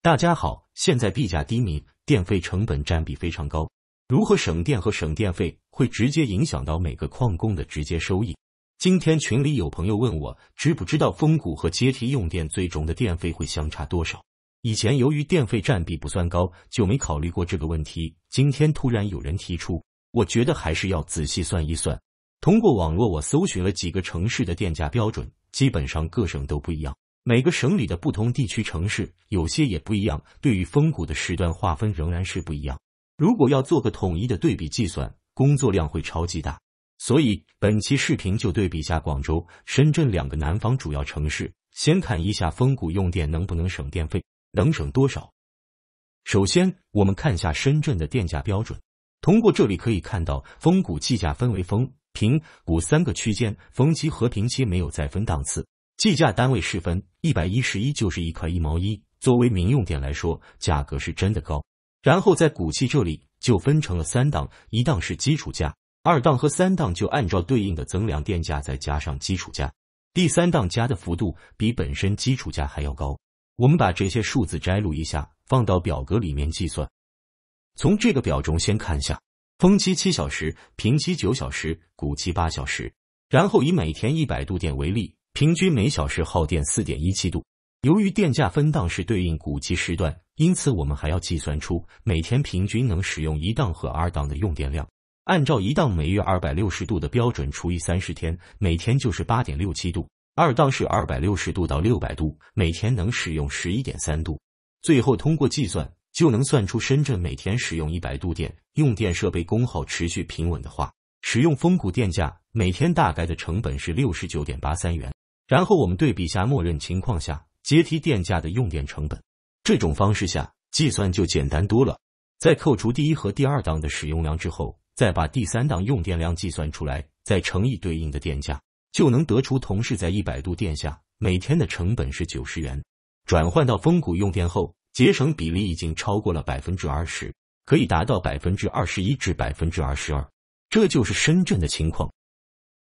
大家好，现在币价低迷，电费成本占比非常高。如何省电和省电费，会直接影响到每个矿工的直接收益。今天群里有朋友问我，知不知道风谷和阶梯用电最终的电费会相差多少？以前由于电费占比不算高，就没考虑过这个问题。今天突然有人提出，我觉得还是要仔细算一算。通过网络，我搜寻了几个城市的电价标准，基本上各省都不一样。每个省里的不同地区、城市有些也不一样，对于峰谷的时段划分仍然是不一样。如果要做个统一的对比计算，工作量会超级大。所以本期视频就对比下广州、深圳两个南方主要城市，先看一下峰谷用电能不能省电费，能省多少。首先我们看下深圳的电价标准，通过这里可以看到，峰谷计价分为峰、平、谷三个区间，峰期和平期没有再分档次。计价单位是分，一百一十一就是一块一毛一。作为民用电来说，价格是真的高。然后在谷器这里就分成了三档，一档是基础价，二档和三档就按照对应的增量电价再加上基础价，第三档加的幅度比本身基础价还要高。我们把这些数字摘录一下，放到表格里面计算。从这个表中先看下：峰期七小时，平期九小时，谷期八小时。然后以每天一百度电为例。平均每小时耗电四点一七度。由于电价分档是对应古期时段，因此我们还要计算出每天平均能使用一档和二档的用电量。按照一档每月二百六十度的标准除以三十天，每天就是八点六七度；二档是二百六十度到六百度，每天能使用十一点三度。最后通过计算，就能算出深圳每天使用一百度电，用电设备功耗持续平稳的话，使用峰谷电价，每天大概的成本是六十九点八三元。然后我们对比下默认情况下阶梯电价的用电成本，这种方式下计算就简单多了。在扣除第一和第二档的使用量之后，再把第三档用电量计算出来，再乘以对应的电价，就能得出同事在一百度电下每天的成本是九十元。转换到峰谷用电后，节省比例已经超过了百分之二十，可以达到百分之二十一至百分之二十二。这就是深圳的情况。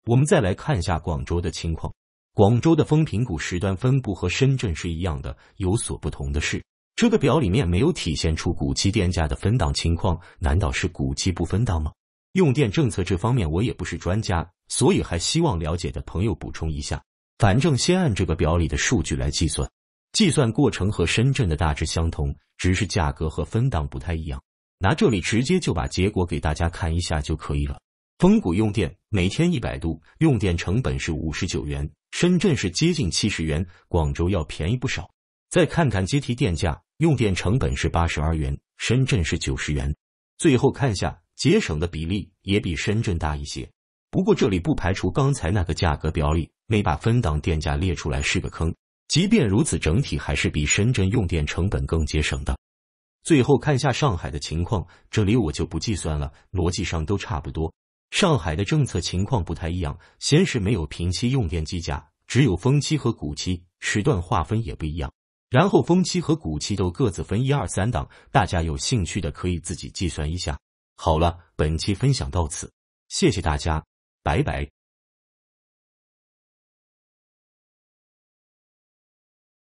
我们再来看一下广州的情况。广州的风平谷时段分布和深圳是一样的，有所不同的是，这个表里面没有体现出股基电价的分档情况，难道是股基不分档吗？用电政策这方面我也不是专家，所以还希望了解的朋友补充一下。反正先按这个表里的数据来计算，计算过程和深圳的大致相同，只是价格和分档不太一样。拿这里直接就把结果给大家看一下就可以了。峰谷用电每天一百度，用电成本是五十九元，深圳是接近七十元，广州要便宜不少。再看看阶梯电价，用电成本是八十二元，深圳是九十元。最后看下节省的比例也比深圳大一些。不过这里不排除刚才那个价格表里没把分档电价列出来是个坑。即便如此，整体还是比深圳用电成本更节省的。最后看下上海的情况，这里我就不计算了，逻辑上都差不多。上海的政策情况不太一样，先是没有平期用电计价，只有峰期和谷期时段划分也不一样。然后峰期和谷期都各自分一二三档，大家有兴趣的可以自己计算一下。好了，本期分享到此，谢谢大家，拜拜。